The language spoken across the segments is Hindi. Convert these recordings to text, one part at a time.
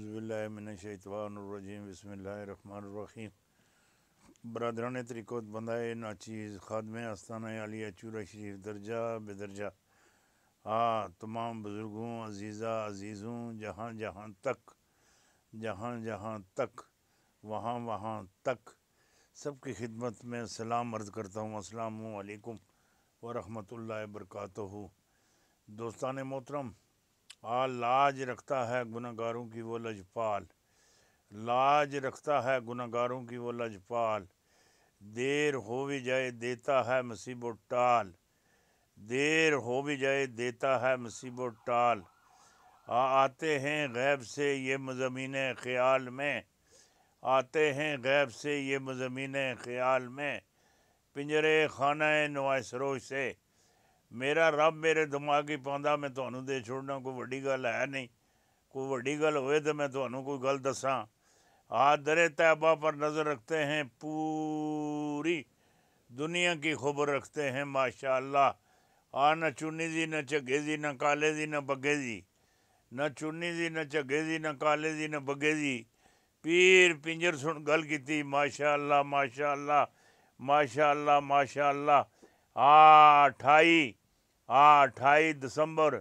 अज़बिल्लिनशैतवानरजीम बसमीम बरदरान तरीक़त बंदाए नाचीज़ ख़ादम आस्थान आलिया चूरा शरीफ दर्जा बेदर्जा हाँ तमाम बुज़ुर्गों अजीज़ा अजीज़ों जहाँ जहाँ तक जहाँ जहाँ तक वहाँ वहाँ तक सब की खिदमत में सलाम अर्ज़ करता हूँ अस्सलाम वालेकुम वरहमतुल्लाहि दोस्तान मोहतरम और लाज रखता है गुनागारों की वो लजपाल लाज रखता है गुनागारों की वो लजपाल देर हो भी जाए देता है मुसीबो टाल देर हो भी जाए देता है मुसीबो टाल आ आते हैं गैब से ये मज़मीन ख़्याल में आते हैं गैब से ये मज़मीन ख़्याल में पिंजरे खाना नवाज सरोज से मेरा रब मेरे ਦਿਮਾਗ ही पाँगा मैं ਤੁਹਾਨੂੰ दे छोड़ना कोई ਵੱਡੀ गल है नहीं कोई वही गल हो ਤਾਂ ਮੈਂ ਤੁਹਾਨੂੰ ਕੋਈ ਗੱਲ ਦੱਸਾਂ आज दर तैबा पर नज़र रखते हैं पूरी दुनिया की खबर रखते हैं माशाल्लाह आ न चुनी जी न झगेजी न काले जी न बगे जी न चुनी जी झगे झगेजी न काले जी न बगे जी पीर पिंजर सुन गल की माशा माशाल्लाह माशा माशाल्लाह आ अठाई ਆ 28 ਦਸੰਬਰ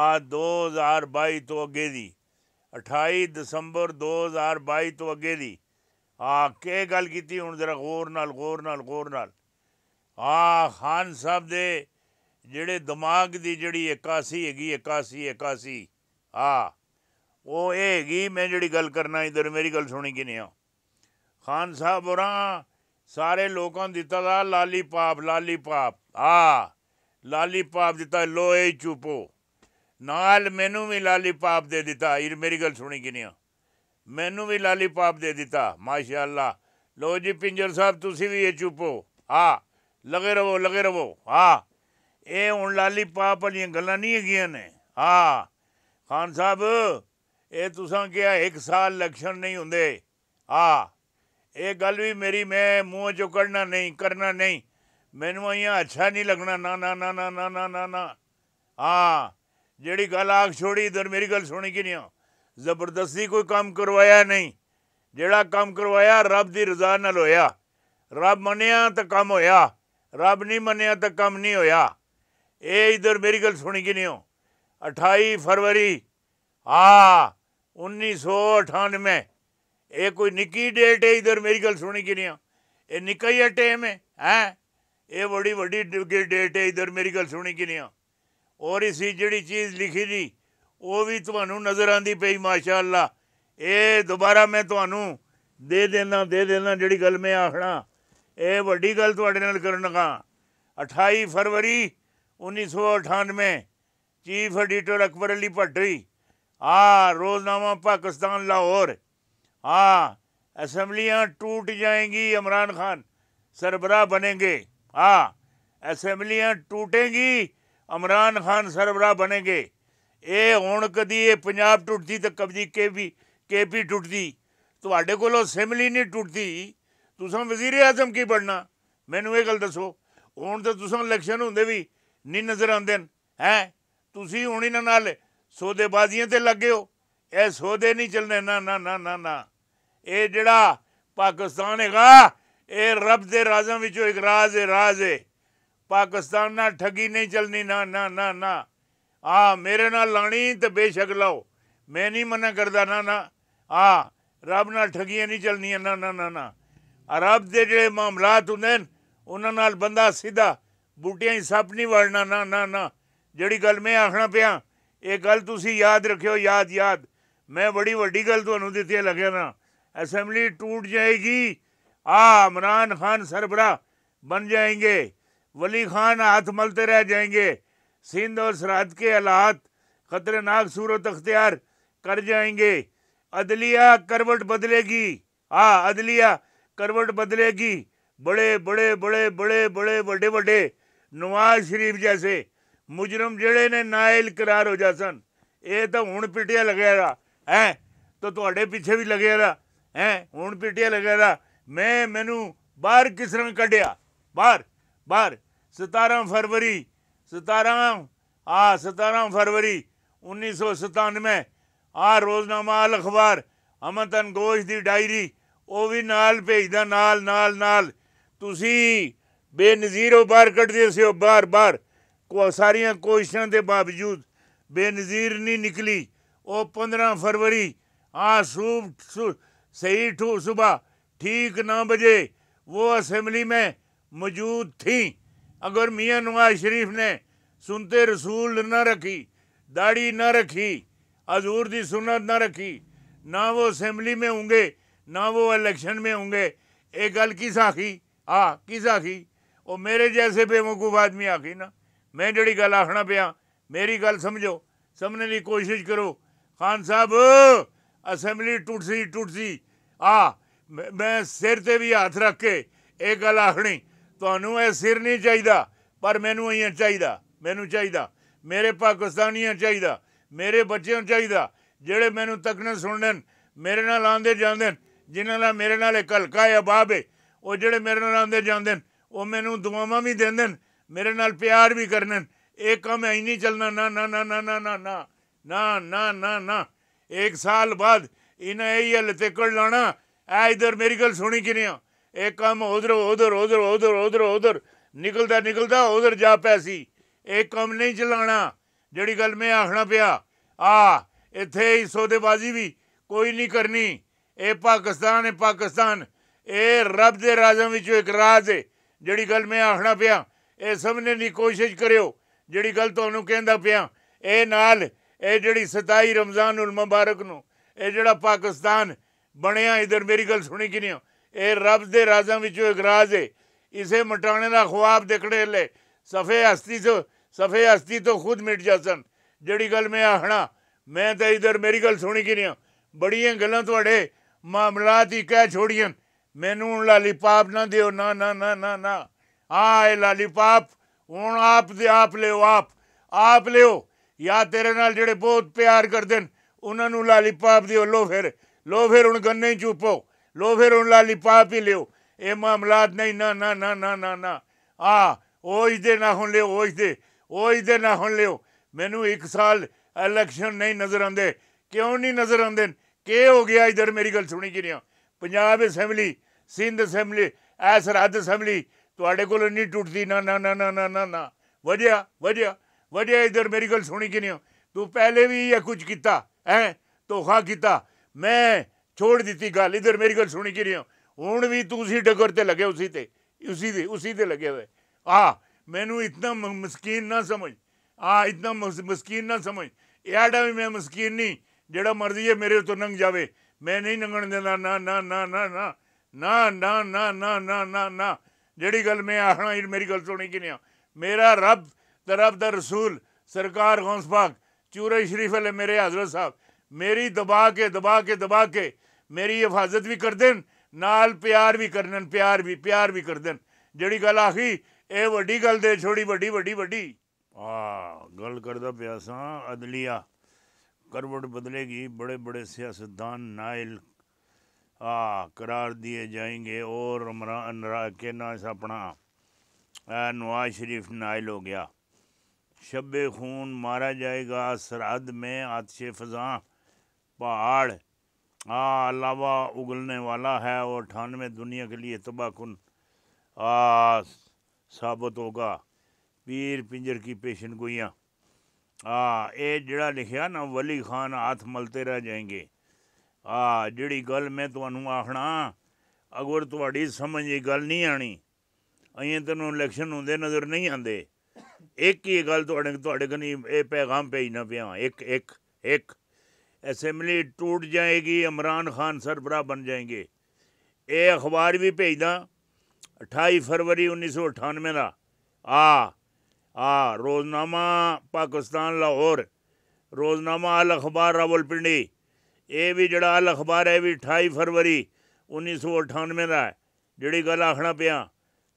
ਆ 2022 ਤੋਂ ਅੱਗੇ ਦੀ 28 ਦਸੰਬਰ 2022 ਤੋਂ ਅੱਗੇ ਦੀ ਆ ਕੀ ਗੱਲ ਕੀਤੀ ਹੁਣ ਜ਼ਰਾ ਗੌਰ ਨਾਲ ਗੌਰ ਨਾਲ ਗੌਰ ਨਾਲ ਆ ਖਾਨ ਸਾਹਿਬ ਦੇ ਜਿਹੜੇ ਦਿਮਾਗ ਦੀ ਜਿਹੜੀ 81 ਹੈਗੀ 81 81 ਆ ਉਹ ਇਹ ਹੈਗੀ ਮੈਂ ਜਿਹੜੀ ਗੱਲ ਕਰਨਾ ਇਧਰ ਮੇਰੀ ਗੱਲ ਸੁਣੀ ਕਿ ਨਹੀਂ ਆ ਖਾਨ ਸਾਹਿਬ ਹੋਰਾਂ ਸਾਰੇ ਲੋਕਾਂ ਦਿੱਤਾ ਦਾ ਲਾਲੀ ਪਾਪ ਲਾਲੀ ਪਾਪ ਆ ਲਾਲੀਪਾਪ ਦਿੱਤਾ ਲੋਏ ਚੁਪੋ ਨਾਲ ਮੈਨੂੰ ਵੀ ਲਾਲੀਪਾਪ ਦੇ ਦਿੱਤਾ ਇਹ ਮੇਰੀ ਗੱਲ ਸੁਣੀ ਕਿ ਨਹੀਂ ਮੈਨੂੰ ਵੀ ਲਾਲੀਪਾਪ ਦੇ ਦਿੱਤਾ ਮਾਸ਼ਾਅੱਲਾ ਲੋ ਜੀ ਪਿੰਜਰ ਸਾਹਿਬ ਤੁਸੀਂ ਵੀ ਇਹ ਚੁਪੋ ਆ ਲਗੇ ਰਵੋ ਲਗੇ ਰਵੋ ਆ ਇਹ ਹੁਣ ਲਾਲੀਪਾਪ ਵਾਲੀਆਂ ਗੱਲਾਂ ਨਹੀਂ ਹੈਗੀਆਂ ਨੇ ਆ ਖਾਨ ਸਾਹਿਬ ਇਹ ਤੁਸੀਂ ਕਿਹਾ ਇੱਕ ਸਾਲ ਲਕਸ਼ਣ ਨਹੀਂ ਹੁੰਦੇ ਆ ਇਹ ਗੱਲ ਵੀ ਮੇਰੀ ਮੈਂ ਮੂੰਹ ਚੋਂ ਕਰਨਾ ਨਹੀਂ ਕਰਨਾ ਨਹੀਂ मैनू अच्छा नहीं लगना ना ना ना ना ना ना ना ना हाँ जी गल आख छोड़ी इधर मेरी गल सुनी कि नहीं हो जबरदस्ती कोई काम करवाया नहीं जड़ा काम करवाया रब की रजा न होया रब मनिया तो कम होया रब नहीं मनिया तो कम नहीं होया ये इधर मेरी गल सुनी कि नहीं हो अठाई फरवरी हाँ उन्नीस सौ अठानवे ये कोई निकी डेट है इधर मेरी गल सुनी कि नहीं हो यह निका ही टेम है हैं ये बड़ी वीडी डेट है इधर मेरी गल सुनी कि नहीं और इसी जड़ी चीज़ लिखी थी वह भी तो नज़र आती पी माशाला ये दोबारा मैं थानू दे देना दे देना जी गल मैं आखना ये वही गल थोड़े न कर अठाई फरवरी उन्नीस सौ अठानवे चीफ एडिटर अकबर अली भट्टी हाँ रोजनामा पाकिस्तान लाहौर हाँ असम्बलियाँ टूट जाएंगी इमरान खान सरबराह बनेंगे ਆ ਅਸੈਂਬਲੀਆਂ टूटेंगी इमरान खान सरबराह बनेंगे ਇਹ ਹੁਣ ਕਦੀ ਇਹ ਪੰਜਾਬ ਟੁੱਟਦੀ ਤੇ ਕਬਜੀ ਕੇਪੀ ਕੇਪੀ ਟੁੱਟਦੀ ਤੁਹਾਡੇ ਕੋਲੋਂ ਅਸੈਂਬਲੀ ਨਹੀਂ ਟੁੱਟਦੀ ਤੁਸੀਂ ਵਜ਼ੀਰ ਆਜ਼ਮ ਕੀ ਬਣਨਾ ਮੈਨੂੰ ਇਹ ਗੱਲ ਦੱਸੋ ਹੁਣ ਤਾਂ ਤੁਸੀਂ ਇਲੈਕਸ਼ਨ ਹੁੰਦੇ ਵੀ ਨਹੀਂ ਨਜ਼ਰ ਆਉਂਦੇ ਹੈ ਤੁਸੀਂ ਹੁਣ ਇਹਨਾਂ ਨਾਲ ਸੌਦੇਬਾਜ਼ੀਆਂ ਤੇ ਲੱਗੇ ਹੋ ਇਹ ਸੌਦੇ ਨਹੀਂ ਚੱਲਣੇ ਨਾ ਨਾ ਨਾ ਨਾ ਇਹ ਜਿਹੜਾ ਪਾਕਿਸਤਾਨ ਹੈਗਾ ਇਹ ਰੱਬ ਦੇ ਰਾਜ਼ਾਂ ਵਿੱਚੋਂ ਇੱਕ ਰਾਜ਼ ਹੈ ਰਾਜ਼ ਹੈ ਪਾਕਿਸਤਾਨ ਨਾਲ ਠੱਗੀ ਨਹੀਂ ਚੱਲਣੀ ਨਾ ਨਾ ਨਾ ਨਾ ਆ ਮੇਰੇ ਨਾਲ ਲਾਣੀ ਤੇ ਬੇਸ਼ੱਕ ਲਾਓ ਮੈਂ ਨਹੀਂ ਮਨਾ ਕਰਦਾ ਨਾ ਨਾ ਆ ਰੱਬ ਨਾਲ ਠੱਗੀਆਂ ਨਹੀਂ ਚੱਲਣੀਆਂ ਨਾ ਨਾ ਨਾ ਨਾ ਰੱਬ ਦੇ ਜਿਹੜੇ ਮਾਮਲਾਤ ਹੁੰਦੇ ਨੇ ਉਹਨਾਂ ਨਾਲ ਬੰਦਾ ਸਿੱਧਾ ਬੂਟੀਆਂ ਹੀ ਸੱਪ ਨਹੀਂ ਵੜਨਾ ਨਾ ਨਾ ਨਾ ਜਿਹੜੀ ਗੱਲ ਮੈਂ ਆਖਣਾ ਪਿਆ ਇਹ ਗੱਲ ਤੁਸੀਂ ਯਾਦ ਰੱਖਿਓ ਯਾਦ ਯਾਦ ਮੈਂ ਬੜੀ ਵੱਡੀ ਗੱਲ ਤੁਹਾਨੂੰ ਦਿੱਤੀ ਲੱਗਿਆ ਨਾ ਅਸੈਂਬਲੀ ਟੂਟ ਜਾਏਗੀ आ इमरान खान सरबरा बन जाएंगे वली खान हाथ मलते रह जाएंगे सिंध और सरहद के हालात खतरनाक सूरत अख्तियार कर जाएंगे अदलिया करवट बदलेगी आ हाँ, अदलिया करवट बदलेगी बड़े बड़े बड़े बड़े बड़े बड़े बड़े नवाज शरीफ जैसे मुजरम जड़े ने नाइल करार हो जा सन ये तो ਹੁਣ पिटिया लगेगा है तो थोड़े तो पीछे भी ਲੱਗਿਆ ਦਾ ਹੈ ਹੁਣ ਪਿਟਿਆ ਮੈਂ ਮੈਨੂੰ ਬਾਹਰ ਕਿਸ ਤਰ੍ਹਾਂ ਕੱਢਿਆ ਬਾਹਰ ਬਾਹਰ 17 ਫਰਵਰੀ 17 ਆ 17 ਫਰਵਰੀ 1997 ਆ ਰੋਜ਼ਨਾਮਾ ਅਲ ਅਖਬਾਰ ਅਮਨਤਨ ਗੋਸ਼ ਦੀ ਡਾਇਰੀ ਉਹ ਵੀ ਨਾਲ ਭੇਜਦਾ ਨਾਲ ਨਾਲ ਨਾਲ ਤੁਸੀਂ ਬੇਨਜ਼ੀਰੋ ਬਾਹਰ ਕੱਢਦੇ ਸੀ ਉਹ ਬਾਹਰ ਬਾਹਰ ਕੋ ਸਾਰੀਆਂ ਕੋਸ਼ਿਸ਼ਾਂ ਦੇ ਬਾਵਜੂਦ ਬੇਨਜ਼ੀਰ ਨਹੀਂ ਨਿਕਲੀ ਉਹ 15 ਫਰਵਰੀ ਆ ਸੂਬ ਸਹੀ ਠੂ ਸੁਬਾ ठीक नौ बजे वो असम्बली में मौजूद थी अगर मियाँ नवाज शरीफ ने सुनते रसूल न रखी दाढ़ी न रखी हजूर की सुनत न रखी ना वो असम्बली में होंगे ना वो इलेक्शन में होंगे ये गल किस आखी आ किस आखी वो मेरे जैसे बेवकूफ आदमी आखी ना मैं जड़ी गल आखना पाया मेरी गल समझो समझने की कोशिश करो खान साहब असम्बली टूट सी आ ਮੈਂ ਸਿਰ ਤੇ ਵੀ ਹੱਥ ਰੱਖ ਕੇ ਇਹ ਗੱਲ ਆਖਣੀ ਤੁਹਾਨੂੰ ਇਹ ਸਿਰ ਨਹੀਂ ਚਾਹੀਦਾ ਪਰ ਮੈਨੂੰ ਇਹ ਚਾਹੀਦਾ ਮੈਨੂੰ ਚਾਹੀਦਾ ਮੇਰੇ ਪਾਕਿਸਤਾਨੀਆਂ ਚਾਹੀਦਾ ਮੇਰੇ ਬੱਚਿਆਂ ਨੂੰ ਚਾਹੀਦਾ ਜਿਹੜੇ ਮੈਨੂੰ ਤੱਕਣ ਸੁਣਨ ਮੇਰੇ ਨਾਲ ਆਂਦੇ ਜਾਂਦੇ ਜਿਨ੍ਹਾਂ ਨਾਲ ਮੇਰੇ ਨਾਲ ਇੱਕ ਹਲਕਾ ਹੈ ਬਾਬੇ ਉਹ ਜਿਹੜੇ ਮੇਰੇ ਨਾਲ ਆਂਦੇ ਜਾਂਦੇ ਉਹ ਮੈਨੂੰ ਦੁਆਵਾਂ ਵੀ ਦਿੰਦੇ ਮੇਰੇ ਨਾਲ ਪਿਆਰ ਵੀ ਕਰਨ ਇਹ ਕੰਮ ਐ ਨਹੀਂ ਚੱਲਣਾ ਨਾ ਨਾ ਨਾ ਨਾ ਨਾ ਨਾ ਨਾ ਨਾ ਨਾ ਨਾ ਨਾ ਇੱਕ ਸਾਲ ਬਾਅਦ ਇਹਨਾਂ ਇਹ ਲਤੇਕੜ ਲਾਣਾ ਆ ਇਧਰ ਮੇਰੀ ਗੱਲ ਸੁਣੀ ਕਿ ਨਹੀਂ ਇਹ ਕੰਮ ਉਧਰ ਉਧਰ ਉਧਰ ਉਧਰ ਉਧਰ ਉਧਰ ਨਿਕਲਦਾ ਨਿਕਲਦਾ ਉਧਰ ਜਾ ਪੈਸੀ ਇਹ ਕੰਮ ਨਹੀਂ ਚਲਾਣਾ ਜਿਹੜੀ ਗੱਲ ਮੈਂ ਆਖਣਾ ਪਿਆ ਆ ਇੱਥੇ ਹੀ ਸੌਦੇਬਾਜ਼ੀ ਵੀ ਕੋਈ ਨਹੀਂ ਕਰਨੀ ਇਹ ਪਾਕਿਸਤਾਨ ਹੈ ਪਾਕਿਸਤਾਨ ਇਹ ਰੱਬ ਦੇ ਰਾਜ਼ਾਂ ਵਿੱਚੋਂ ਇੱਕ ਰਾਜ ਹੈ ਜਿਹੜੀ ਗੱਲ ਮੈਂ ਆਖਣਾ ਪਿਆ ਇਹ ਸਮਝਣ ਦੀ ਕੋਸ਼ਿਸ਼ ਕਰਿਓ ਜਿਹੜੀ ਗੱਲ ਤੁਹਾਨੂੰ ਕਹਿੰਦਾ ਪਿਆ ਇਹ ਨਾਲ ਇਹ ਜਿਹੜੀ 27 ਰਮਜ਼ਾਨ ਉਲ ਮੁਬਾਰਕ ਨੂੰ ਇਹ ਜਿਹੜਾ ਪਾਕਿਸਤਾਨ ਬਣਿਆ ਇਧਰ ਮੇਰੀ ਗੱਲ ਸੁਣੀ ਕਿ ਨਹੀਂ ਇਹ ਰੱਬ ਦੇ ਰਾਜ਼ਾਂ ਵਿੱਚੋਂ ਇੱਕ ਰਾਜ਼ ਹੈ इसे मटाने का ख्वाब देखने ले सफ़े हस्ती से सफ़े हस्ती तो खुद मिट जा सन जड़ी गल मैं आखना मैं तो इधर मेरी गल सुनी कि नहीं बड़िया गलों थोड़े मामलात ही कह छोड़ियन मैनू हूँ लालीपाप ना दियो ना ना ना ना ना हाँ ये लालीपाप हूँ आप दे आप लिओ आप आप लिओ या तेरे नाल जेड़े बहुत प्यार करते हैं उन्होंने लालीपाप दियो लो फिर ਲੋ ਫਿਰ ਹੁਣ ਗੰਨੇ ਚੂਪੋ ਲੋ ਫਿਰ ਹੁਣ ਲਾਲੀ લાલીપા આપી ਲਿਓ ਇਹ મામલાત ਨਹੀਂ ਨਾ ਨਾ ਨਾ ਨਾ ਨਾ ਆ ਉਹ ਹੀ ਦੇ ਨਾ ਹੁਣ ਲਿਓ ਹੀ ਦੇ ਹੀ ਦੇ ਨਾ ਹੁਣ ਲਿਓ ਮੈਨੂੰ ਇੱਕ ਸਾਲ ਇਲੈਕਸ਼ਨ ਨਹੀਂ ਨਜ਼ਰ ਆਉਂਦੇ ਕਿਉਂ ਨਹੀਂ ਨਜ਼ਰ ਆਉਂਦੇ ਕੀ ਹੋ ਗਿਆ ਇਧਰ ਮੇਰੀ ਗੱਲ ਸੁਣੀ ਕੀ ਨਹੀਂ ਪੰਜਾਬ ਅਸੈਂਬਲੀ ਸਿੰਧ ਅਸੈਂਬਲੀ ਐਸ ਸਰਹੱਦ ਅਸੈਂਬਲੀ ਤੁਹਾਡੇ ਕੋਲ ਨਹੀਂ ਟੁੱਟਦੀ ਨਾ ਨਾ ਨਾ ਨਾ ਨਾ ਨਾ ਵਧਿਆ ਵਧਿਆ ਵਧਿਆ ਇਧਰ ਮੇਰੀ ਗੱਲ ਸੁਣੀ ਕੀ ਨਹੀਂ ਤੂੰ ਪਹਿਲੇ ਵੀ ਇਹ ਕੁਝ ਕੀਤਾ ਹੈ ਧੋਖਾ ਕੀਤਾ ਮੈਂ ਛੋੜ ਦਿੱਤੀ ਗੱਲ ਇਧਰ ਮੇਰੀ ਗੱਲ ਸੁਣੀ ਕਿ ਰਿਓ ਹੁਣ ਵੀ ਤੁਸੀਂ ਡਗਰ ਤੇ ਲੱਗੇ ਉਸੇ ਤੇ ਉਸੇ ਦੇ ਉਸੇ ਤੇ ਲੱਗੇ ਹੋਏ ਆ ਮੈਨੂੰ ਇਤਨਾ ਮਸਕੀਨ ਨਾ ਸਮਝ ਆ ਇਤਨਾ ਮਸਕੀਨ ਨਾ ਸਮਝ ਐਡਾ ਵੀ ਮੈਂ ਮਸਕੀਨ ਨਹੀਂ ਜਿਹੜਾ ਮਰਜ਼ੀ ਹੈ ਮੇਰੇ ਤੋਂ ਨੰਗ ਜਾਵੇ ਮੈਂ ਨਹੀਂ ਨੰਗਣ ਦੇਣਾ ਨਾ ਨਾ ਨਾ ਨਾ ਨਾ ਨਾ ਨਾ ਨਾ ਨਾ ਨਾ ਨਾ ਨਾ ਜਿਹੜੀ ਗੱਲ ਮੈਂ ਆਖਣਾ ਇਹ ਮੇਰੀ ਗੱਲ ਸੁਣੀ ਕਿ ਨਹੀਂ ਮੇਰਾ ਰੱਬ ਤੇ ਰੱਬ ਦਾ ਰਸੂਲ ਸਰਕਾਰ ਗੌਂਸ ਚੂਰੇ ਸ਼ਰੀਫ ਵਾਲੇ ਮੇਰੇ ਹਜ਼ਰਤ ਸਾਹਿਬ मेरी दबा के दबा के दबा के मेरी हिफाजत भी कर देन नाल प्यार भी कर देन प्यार भी प्यार भी कर देन जड़ी गल आखी ए वड़ी गल दे छोड़ी वड़ी वड़ी वड़ी आ गल करदा प्यासा अदलिया करवट बदलेगी बड़े बड़े सियासतदान नाइल आ करार दिए जाएंगे और अमरा अनरा के ना अपना नवाज शरीफ नाइल हो गया शब खून मारा जाएगा सरहद में आतश फजा पहाड़ आ लावा उगलने वाला है और अठानवे दुनिया के लिए तबाहकुन आ साबित होगा पीर पिंजर की पेशन गोइयाँ ਆ ਇਹ ਜਿਹੜਾ ਲਿਖਿਆ ਨਾ ਵਲੀ ਖਾਨ ਹੱਥ ਮਲਤੇ ਰਹਿ ਜਾਣਗੇ ਆ ਜਿਹੜੀ ਗੱਲ ਮੈਂ ਤੁਹਾਨੂੰ ਆਖਣਾ ਅਗਰ ਤੁਹਾਡੀ ਸਮਝ ਇਹ ਗੱਲ ਨਹੀਂ ਆਣੀ ਅਈਂ ਤੈਨੂੰ ਇਲੈਕਸ਼ਨ ਹੁੰਦੇ ਨਜ਼ਰ ਨਹੀਂ ਆਂਦੇ ਇੱਕ ਹੀ ਗੱਲ ਤੁਹਾਡੇ ਤੁਹਾਡੇ ਕਨੀ ਇਹ ਪੈਗਾਮ ਭੇਜਣਾ ਪਿਆ ਇੱਕ ਇੱਕ ਇੱਕ असेंबली टूट जाएगी इमरान खान सरबरा बन जाएंगे ये अखबार भी भेजदा अठाई फरवरी उन्नीस सौ अठानवे का आ आ रोजनामा पाकिस्तान लाहौर रोजनामा अल अखबार रावलपिंडी ये भी जड़ा अल अखबार है भी अठाई फरवरी उन्नीस सौ अठानवे का है जी गल आखना पाँ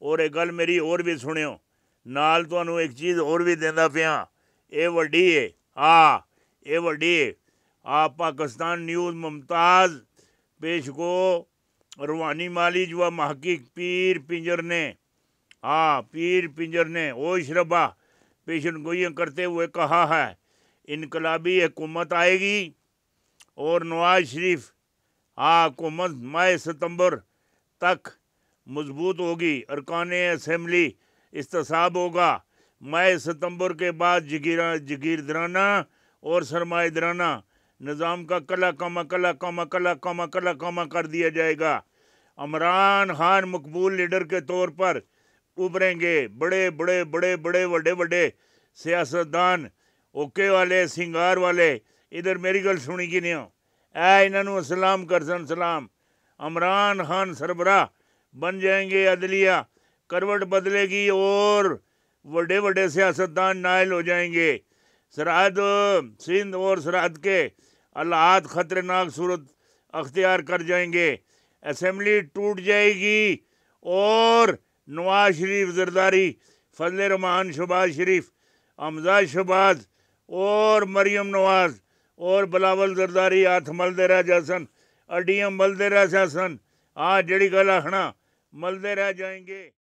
और एक गल मेरी और भी सुनियो नाल तो एक चीज़ और भी देना पाँ ये वीडी है आ ये वी है आप पाकिस्तान न्यूज़ मुमताज़ पेश गो रूहानी मालिज व महकीक पीर पिंजर ने हाँ पीर पिंजर ने ओ शरबा पेशन गोइयाँ करते हुए कहा है इनकलाबी हुकूमत आएगी और नवाज शरीफ हाँ हुकूमत मई सितंबर तक मजबूत होगी अरकान असम्बली इसतसाब होगा मई सितंबर के बाद जगीरा जगीरदराना और सरमादराना निज़ाम का कला कामा कला कामा कला कामा कला कामा कर दिया जाएगा अमरान खान मकबूल लीडर के तौर पर उभरेंगे बड़े बड़े बड़े बड़े बड़े बड़े सियासतदान ओके वाले सिंगार वाले इधर मेरी गल सुनी कि नहीं हो ऐ इन्हों सलाम कर सन सलाम अमरान खान सरबराह बन जाएंगे अदलिया करवट बदलेगी और बड़े बड़े सियासतदान नायल हो जाएंगे सरहद सिंध और सरहद के हालात ख़तरनाक सूरत अख्तियार कर जाएंगे असम्बली टूट जाएगी और नवाज शरीफ जरदारी फजल रमान शबाज शरीफ हमजा शबाज और मरियम नवाज और बलावल जरदारी हथ मलदे रह जासन अडियम मलदे रह जासन आ जड़ी गल आखना मलदे रह जाएंगे